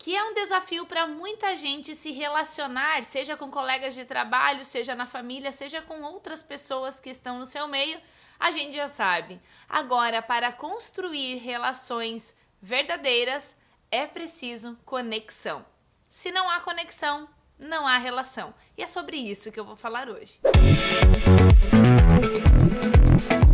que é um desafio para muita gente se relacionar, seja com colegas de trabalho, seja na família, seja com outras pessoas que estão no seu meio, a gente já sabe. Agora, para construir relações verdadeiras, é preciso conexão. Se não há conexão, não há relação. E é sobre isso que eu vou falar hoje. Música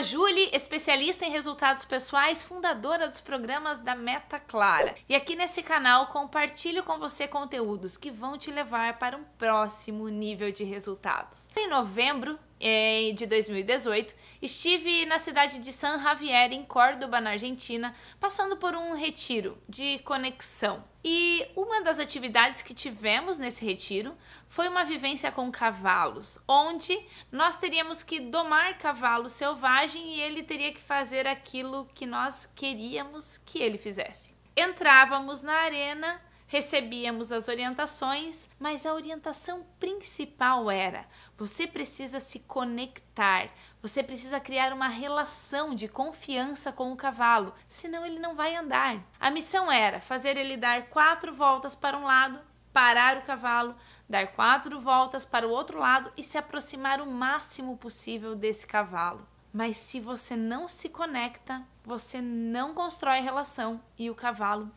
a Julie, especialista em resultados pessoais, fundadora dos programas da Meta Clara. E aqui nesse canal compartilho com você conteúdos que vão te levar para um próximo nível de resultados. Em novembro, de 2018, estive na cidade de San Javier, em Córdoba, na Argentina, passando por um retiro de conexão. E uma das atividades que tivemos nesse retiro foi uma vivência com cavalos, onde nós teríamos que domar cavalo selvagem e ele teria que fazer aquilo que nós queríamos que ele fizesse. Entrávamos na arena recebíamos as orientações, mas a orientação principal era: você precisa se conectar, você precisa criar uma relação de confiança com o cavalo, senão ele não vai andar. A missão era fazer ele dar quatro voltas para um lado parar o cavalo, dar quatro voltas para o outro lado e se aproximar o máximo possível desse cavalo. Mas se você não se conecta, você não constrói relação e o cavalo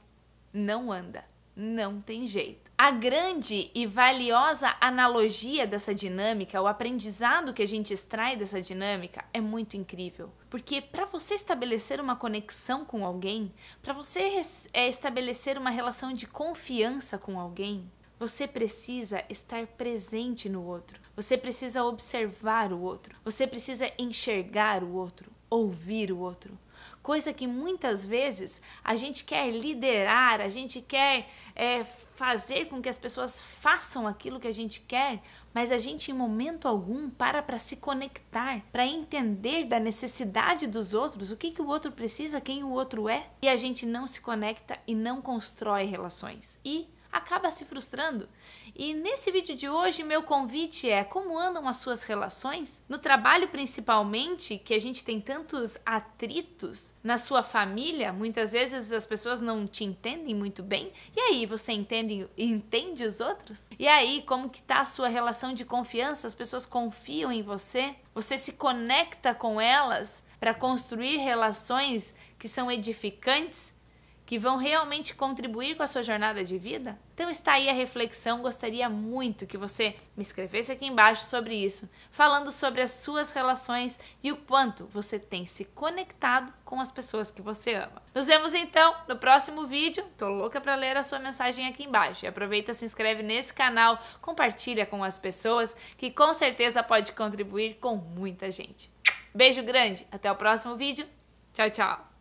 não anda. Não tem jeito. A grande e valiosa analogia dessa dinâmica, o aprendizado que a gente extrai dessa dinâmica é muito incrível, porque para você estabelecer uma conexão com alguém, para você é, estabelecer uma relação de confiança com alguém, você precisa estar presente no outro. Você precisa observar o outro. Você precisa enxergar o outro, ouvir o outro coisa que muitas vezes a gente quer liderar, a gente quer é, fazer com que as pessoas façam aquilo que a gente quer, mas a gente em momento algum para para se conectar, para entender da necessidade dos outros, o que, que o outro precisa, quem o outro é, e a gente não se conecta e não constrói relações. E acaba se frustrando. E nesse vídeo de hoje, meu convite é como andam as suas relações? No trabalho, principalmente, que a gente tem tantos atritos, na sua família, muitas vezes as pessoas não te entendem muito bem. E aí, você entende, entende os outros? E aí, como que tá a sua relação de confiança? As pessoas confiam em você? Você se conecta com elas para construir relações que são edificantes? que vão realmente contribuir com a sua jornada de vida? Então está aí a reflexão, gostaria muito que você me escrevesse aqui embaixo sobre isso, falando sobre as suas relações e o quanto você tem se conectado com as pessoas que você ama. Nos vemos então no próximo vídeo. Tô louca para ler a sua mensagem aqui embaixo. E aproveita, se inscreve nesse canal, compartilha com as pessoas que com certeza pode contribuir com muita gente. Beijo grande, até o próximo vídeo. Tchau, tchau.